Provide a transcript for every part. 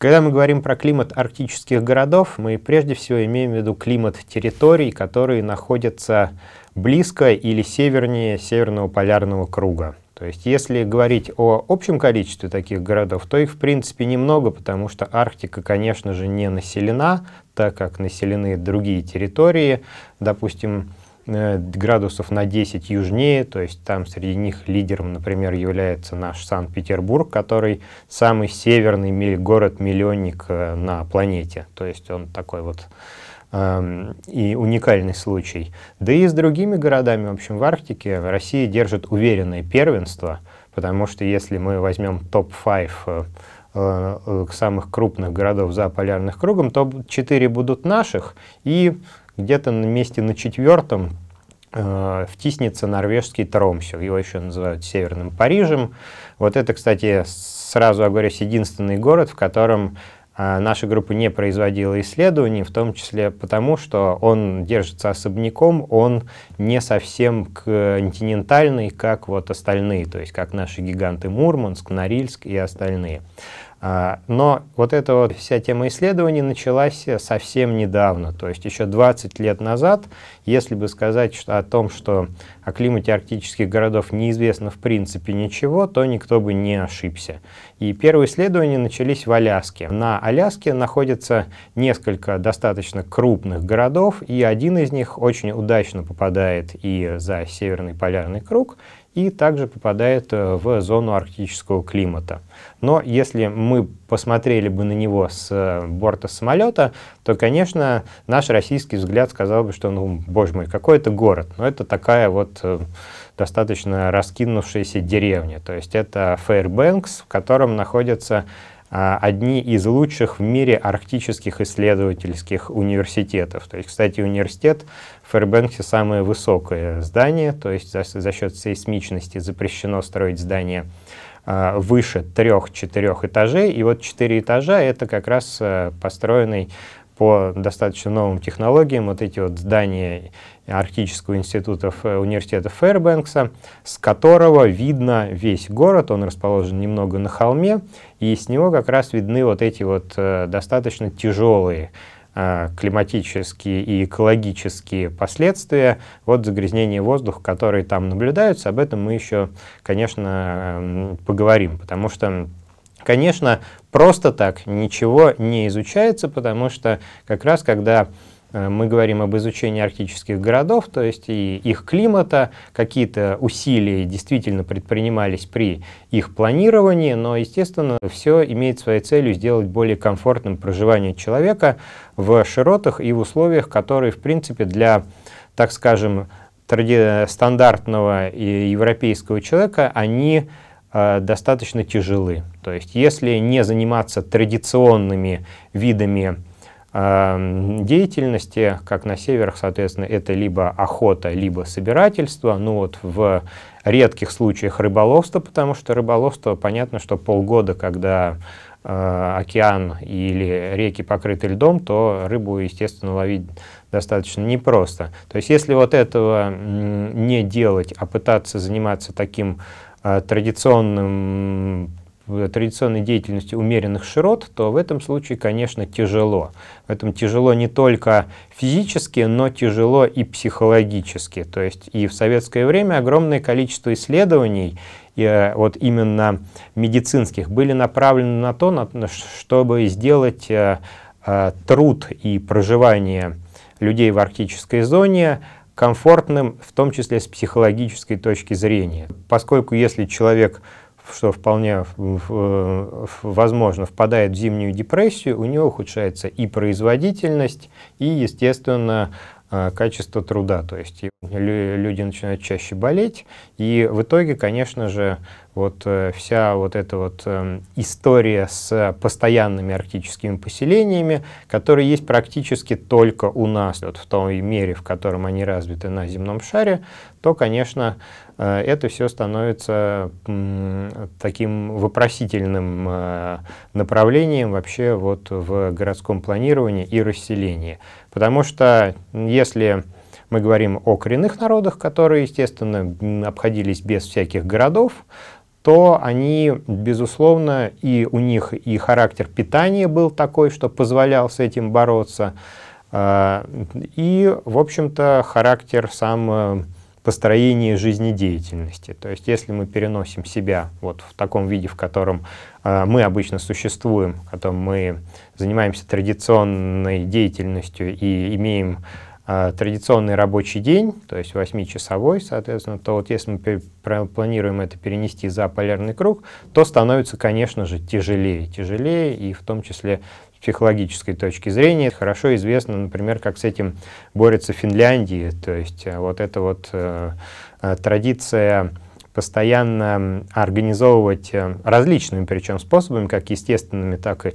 Когда мы говорим про климат арктических городов, мы прежде всего имеем в виду климат территорий, которые находятся близко или севернее Северного полярного круга. То есть если говорить о общем количестве таких городов, то их в принципе немного, потому что Арктика, конечно же, не населена, так как населены другие территории. Допустим, Э, градусов на 10 южнее, то есть там среди них лидером, например, является наш Санкт-Петербург, который самый северный город-миллионник э, на планете, то есть он такой вот эм, и уникальный случай. Да и с другими городами, в общем, в Арктике Россия держит уверенное первенство, потому что если мы возьмем топ-5 э, самых крупных городов за полярных кругом, то 4 будут наших, и где-то на месте на четвертом э, втиснется норвежский Тромсё, Его еще называют Северным Парижем. Вот это, кстати, сразу оговорюсь, единственный город, в котором э, наша группа не производила исследований, в том числе потому, что он держится особняком, он не совсем континентальный, как вот остальные, то есть как наши гиганты Мурманск, Норильск и остальные. А, но вот эта вот вся тема исследований началась э, совсем недавно, то есть еще 20 лет назад, если бы сказать что, о том, что о климате арктических городов неизвестно в принципе ничего, то никто бы не ошибся. И первые исследования начались в Аляске. На Аляске находится несколько достаточно крупных городов, и один из них очень удачно попадает и за Северный полярный круг, и также попадает э, в зону арктического климата. Но если мы посмотрели бы на него с э, борта самолета, то, конечно, наш российский взгляд сказал бы, что, ну, боже мой, какой это город. Но это такая вот э, достаточно раскинувшаяся деревня. То есть это Фейербэнкс, в котором находится а, одни из лучших в мире арктических исследовательских университетов. То есть, кстати, университет в Фэрбэнксе самое высокое здание, то есть за, за счет сейсмичности запрещено строить здания а, выше трех-четырех этажей. И вот четыре этажа — это как раз э, построенный по достаточно новым технологиям вот эти вот здания Арктического института университета Фэрбэнкса, с которого видно весь город, он расположен немного на холме, и с него как раз видны вот эти вот э, достаточно тяжелые э, климатические и экологические последствия вот загрязнения воздуха, которые там наблюдаются. Об этом мы еще, конечно, эм, поговорим, потому что Конечно, просто так ничего не изучается, потому что как раз когда Э, мы говорим об изучении арктических городов, то есть и их климата, какие-то усилия действительно предпринимались при их планировании, но, естественно, все имеет своей целью сделать более комфортным проживание человека в широтах и в условиях, которые, в принципе, для, так скажем, стандартного европейского человека, они э, достаточно тяжелы. То есть, если не заниматься традиционными видами Эм, деятельности, как на северах, соответственно, это либо охота, либо собирательство. Ну вот в редких случаях рыболовство, потому что рыболовство, понятно, что полгода, когда э, океан или реки покрыты льдом, то рыбу, естественно, ловить достаточно непросто. То есть если вот этого не делать, а пытаться заниматься таким э, традиционным Э, традиционной деятельности умеренных широт, то в этом случае, конечно, тяжело. В этом тяжело не только физически, но тяжело и психологически. То есть и в советское время огромное количество исследований и э, вот именно медицинских были направлены на то, чтобы сделать э, труд и проживание людей в арктической зоне комфортным, в том числе с психологической точки зрения. Поскольку если человек что вполне возможно, впадает в зимнюю депрессию, у нее ухудшается и производительность, и, естественно, э, качество труда. То есть люди начинают чаще болеть, и в итоге, конечно же, вот э, вся вот эта вот э, история с постоянными арктическими поселениями, которые есть практически только у нас, вот в той мере, в котором они развиты на земном шаре, то, конечно, э, это все становится таким вопросительным направлением вообще вот в городском планировании и расселении. Потому что если мы говорим о коренных народах, которые, естественно, обходились без всяких городов, то они, безусловно, и у них и характер питания был такой, что позволял с этим бороться, а, и, в общем-то, характер сам э, построение жизнедеятельности. То есть если мы переносим себя вот в таком виде, в котором э, мы обычно существуем, в котором мы занимаемся традиционной деятельностью и имеем а, традиционный рабочий день, то есть восьмичасовой, соответственно, то вот если мы планируем это перенести за полярный круг, то становится, конечно же, тяжелее, тяжелее и в том числе с психологической точки зрения. Хорошо известно, например, как с этим борется Финляндия, то есть э, вот эта вот э, э традиция постоянно организовывать э, различными причем способами, как естественными, так и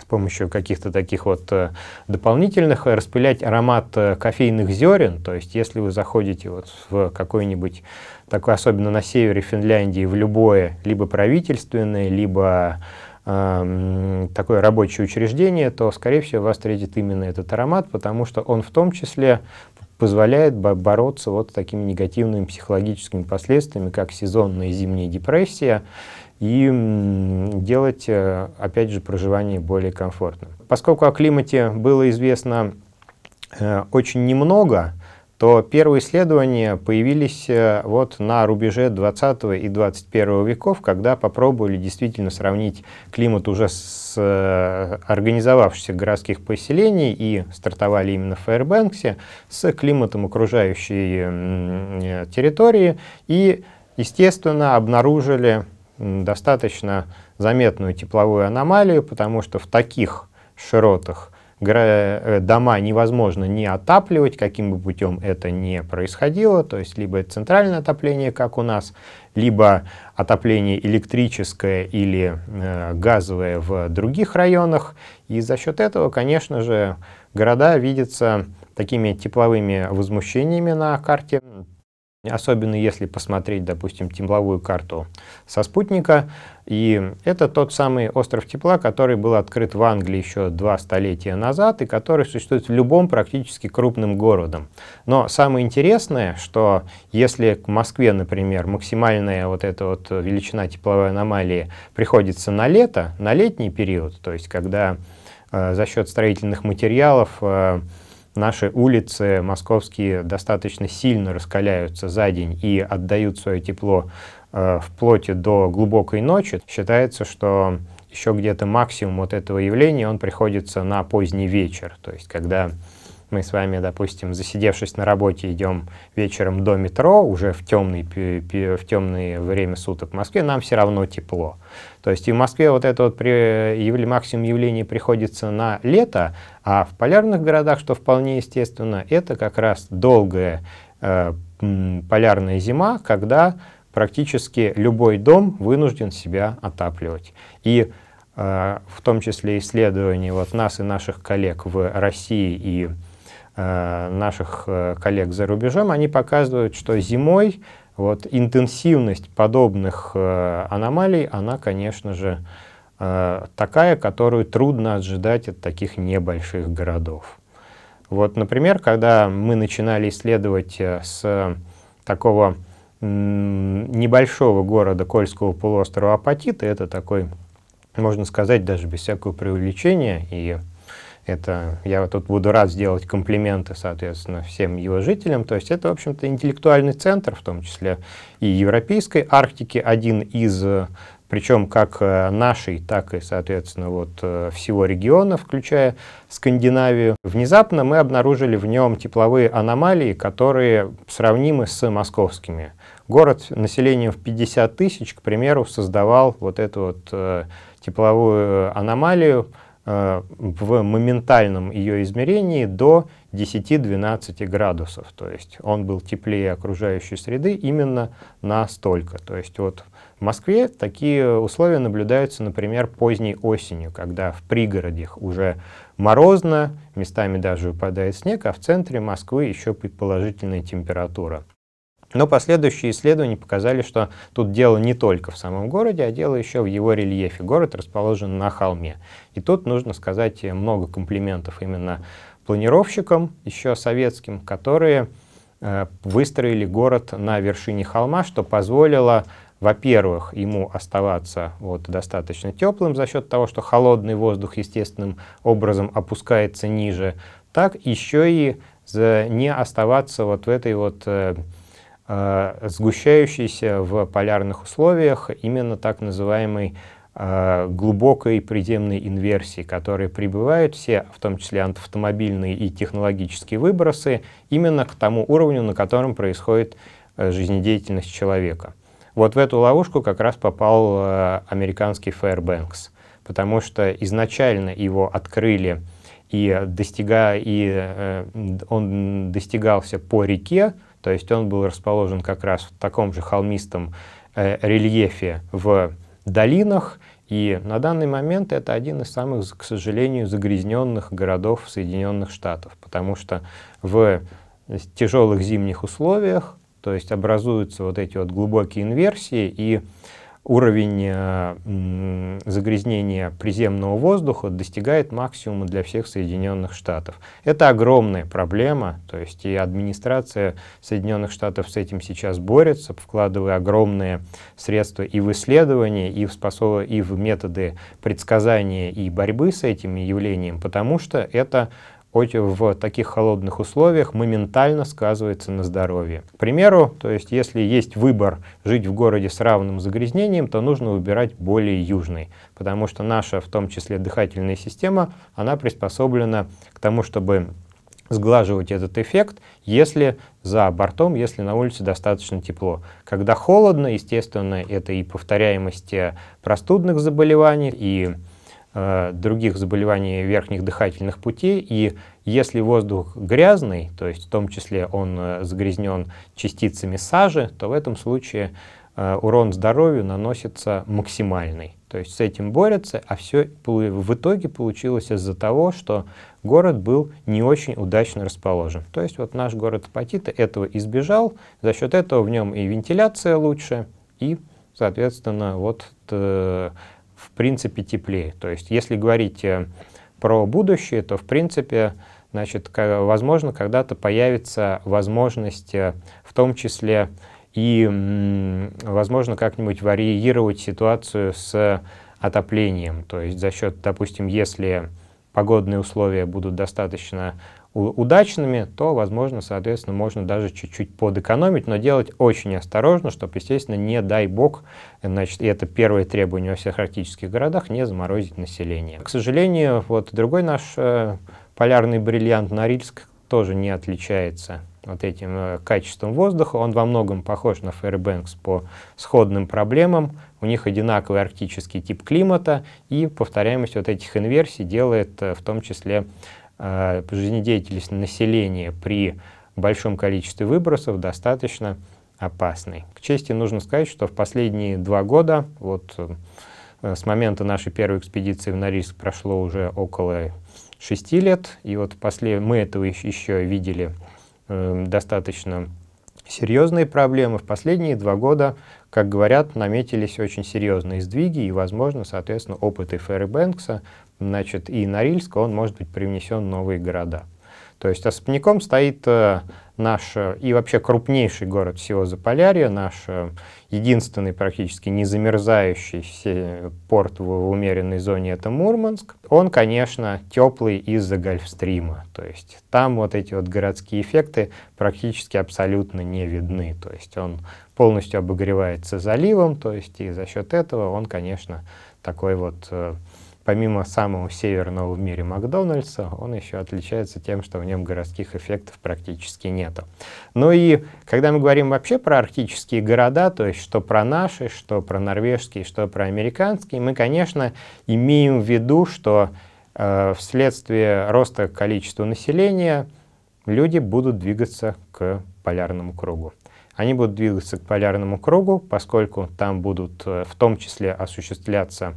с помощью каких-то таких вот э, дополнительных э, распылять аромат э, кофейных зерен. То есть, если вы заходите вот в какой-нибудь такой, особенно на севере Финляндии, в любое либо правительственное, либо эм, такое рабочее учреждение, то, скорее всего, вас встретит именно этот аромат, потому что он в том числе позволяет бороться вот с такими негативными психологическими последствиями, как сезонная зимняя депрессия и делать, э, опять же, проживание более комфортным. Поскольку о климате было известно э, очень немного, то первые исследования появились э, вот на рубеже 20 и 21 веков, когда попробовали действительно сравнить климат уже с организовавшихся городских поселений и стартовали именно в Фэрбэнксе с климатом окружающей территории и, естественно, обнаружили достаточно заметную тепловую аномалию, потому что в таких широтах э, дома невозможно не отапливать, каким бы путем это ни происходило, то есть либо это центральное отопление, как у нас, либо отопление электрическое или э, газовое в других районах. И за счет этого, конечно же, города видятся такими тепловыми возмущениями на карте Особенно если посмотреть, допустим, тепловую карту со спутника. И это тот самый остров тепла, который был открыт в Англии еще два столетия назад и который существует в любом практически крупным городом. Но самое интересное, что если к Москве, например, максимальная вот эта вот величина тепловой аномалии приходится на лето, на летний период, то есть когда э, за счет строительных материалов э, Наши улицы московские достаточно сильно раскаляются за день и отдают свое тепло э, вплоть до глубокой ночи. Считается, что еще где-то максимум вот этого явления он приходится на поздний вечер, то есть когда мы с вами, допустим, засидевшись на работе, идем вечером до метро, уже в, темный, в темное время суток в Москве, нам все равно тепло. То есть и в Москве вот это вот при, максимум явлений приходится на лето, а в полярных городах, что вполне естественно, это как раз долгая э, полярная зима, когда практически любой дом вынужден себя отапливать. И э, в том числе исследования вот нас и наших коллег в России и Э, наших э, коллег за рубежом, они показывают, что зимой вот интенсивность подобных э, аномалий, она, конечно же, такая, которую трудно ожидать от таких небольших городов. Вот, например, когда мы начинали исследовать с такого небольшого города Кольского полуострова Апатита, это такой, можно сказать, даже без всякого преувеличения и это я тут буду рад сделать комплименты, соответственно, всем его жителям. То есть это, в общем-то, интеллектуальный центр, в том числе и Европейской Арктики, один из э, причем как э, нашей, так и, соответственно, вот э, всего региона, включая Скандинавию. Внезапно мы обнаружили в нем тепловые аномалии, которые сравнимы с московскими. Город населением в 50 тысяч, к примеру, создавал вот эту вот тепловую аномалию, Э, в моментальном ее измерении до 10-12 градусов. То есть он был теплее окружающей среды именно на столько. То есть вот в Москве такие условия наблюдаются, например, поздней осенью, когда в пригородах уже морозно, местами даже выпадает снег, а в центре Москвы еще положительная температура. Но последующие исследования показали, что тут дело не только в самом городе, а дело еще в его рельефе. Город расположен на холме. И тут нужно сказать много комплиментов именно планировщикам, еще советским, которые э, выстроили город на вершине холма, что позволило во-первых, ему оставаться вот, достаточно теплым за счет того, что холодный воздух естественным образом опускается ниже, так еще и не оставаться вот в этой вот э, Э, сгущающийся в полярных условиях именно так называемой э, глубокой приземной инверсии, которые прибывают все, в том числе автомобильные и технологические выбросы, именно к тому уровню, на котором происходит э, жизнедеятельность человека. Вот в эту ловушку как раз попал американский Fairbanks, потому что изначально его открыли, и, достига, и он достигался по реке, то есть он был расположен как раз в таком же холмистом э, рельефе в долинах, и на данный момент это один из самых, к сожалению, загрязненных городов Соединенных Штатов, потому что в тяжелых зимних условиях, то есть образуются вот эти вот глубокие инверсии, и уровень э, загрязнения приземного воздуха достигает максимума для всех Соединенных Штатов. Это огромная проблема, то есть и администрация Соединенных Штатов с этим сейчас борется, вкладывая огромные средства и в исследования, и в, способ... и в методы предсказания и борьбы с этим явлением, потому что это в таких холодных условиях моментально сказывается на здоровье. К примеру, то есть если есть выбор жить в городе с равным загрязнением, то нужно выбирать более южный, потому что наша, в том числе дыхательная система, она приспособлена к тому, чтобы сглаживать этот эффект, если за бортом, если на улице достаточно тепло. Когда холодно, естественно, это и повторяемость э, простудных заболеваний, и Э, других заболеваний верхних дыхательных путей. И если воздух грязный, то есть в том числе он э, загрязнен частицами сажи, то в этом случае э, урон здоровью наносится максимальный. То есть с этим борются, а все в итоге получилось из-за того, что город был не очень удачно расположен. То есть вот наш город Апатита этого избежал, за счет этого в нем и вентиляция лучше, и, соответственно, вот в принципе теплее. То есть если говорить э, про будущее, то в принципе, значит, возможно, когда-то появится возможность э, в том числе и, возможно, как-нибудь варьировать ситуацию с отоплением. То есть за счет, допустим, если погодные условия будут достаточно удачными, то, возможно, соответственно, можно даже чуть-чуть подэкономить, но делать очень осторожно, чтобы, естественно, не дай бог, значит, и это первое требование во всех арктических городах, не заморозить население. К сожалению, вот другой наш э, полярный бриллиант Норильск тоже не отличается вот этим э, качеством воздуха. Он во многом похож на Фэрбэнкс по сходным проблемам. У них одинаковый арктический тип климата, и повторяемость вот этих инверсий делает э, в том числе Э, жизнедеятельность населения при большом количестве выбросов достаточно опасной. К чести нужно сказать, что в последние два года, вот э, с момента нашей первой экспедиции в Норильск прошло уже около шести лет, и вот после мы этого еще видели э, достаточно серьезные проблемы. В последние два года, как говорят, наметились очень серьезные сдвиги, и, возможно, соответственно, опыты Ферри Бэнкса значит, и Норильска, он может быть привнесен в новые города. То есть особняком стоит э, наш э, и вообще крупнейший город всего Заполярья, наш э, единственный практически не замерзающий порт в умеренной зоне — это Мурманск. Он, конечно, теплый из-за Гольфстрима. То есть там вот эти вот городские эффекты практически абсолютно не видны. То есть он полностью обогревается заливом, то есть и за счет этого он, конечно, такой вот Помимо самого северного в мире Макдональдса, он еще отличается тем, что в нем городских эффектов практически нету. Ну и когда мы говорим вообще про арктические города, то есть что про наши, что про норвежские, что про американские, мы, конечно, имеем в виду, что э, вследствие роста количества населения люди будут двигаться к полярному кругу они будут двигаться к полярному кругу, поскольку там будут э, в том числе осуществляться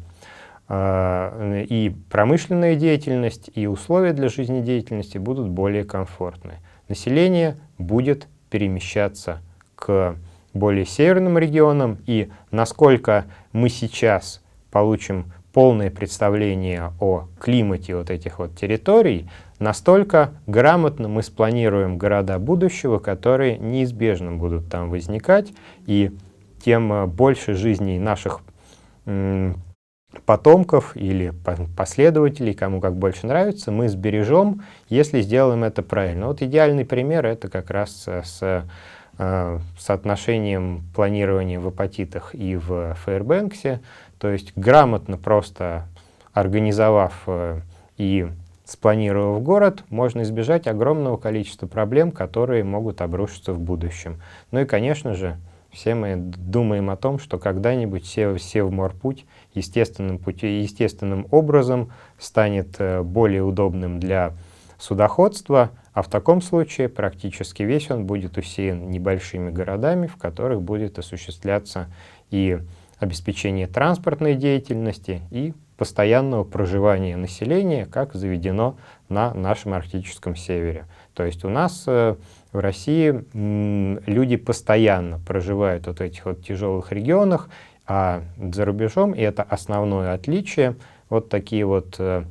Э, и промышленная деятельность, и условия для жизнедеятельности будут более комфортны. Население будет перемещаться к более северным регионам, и насколько мы сейчас получим полное представление о климате вот этих вот территорий, настолько грамотно мы спланируем города будущего, которые неизбежно будут там возникать, и тем э, больше жизней наших потомков или последователей, кому как больше нравится, мы сбережем, если сделаем это правильно. Вот идеальный пример это как раз э, с э, соотношением планирования в апатитах и в Фейербэнксе, то есть грамотно просто организовав э, и спланировав город, можно избежать огромного количества проблем, которые могут обрушиться в будущем. Ну и, конечно же, все мы думаем о том, что когда-нибудь все, все морпуть естественным, естественным образом станет э, более удобным для судоходства, а в таком случае практически весь он будет усеян небольшими городами, в которых будет осуществляться и обеспечение транспортной деятельности, и постоянного проживания населения, как заведено на нашем арктическом севере. То есть у нас э, в России люди постоянно проживают вот в этих вот тяжелых регионах, а за рубежом, и это основное отличие, вот такие вот э,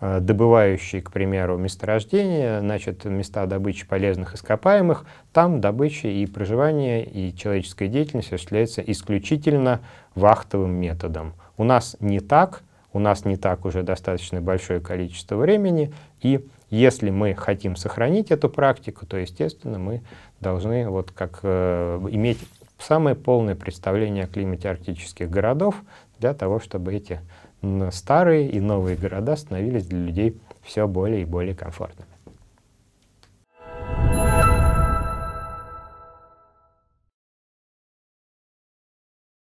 э, добывающие, к примеру, месторождения, значит, места добычи полезных ископаемых, там добыча и проживание, и человеческая деятельность осуществляется исключительно вахтовым методом. У нас не так, у нас не так уже достаточно большое количество времени, и если мы хотим сохранить эту практику, то, естественно, мы должны вот как, э, иметь самое полное представление о климате арктических городов для того, чтобы эти старые и новые города становились для людей все более и более комфортными.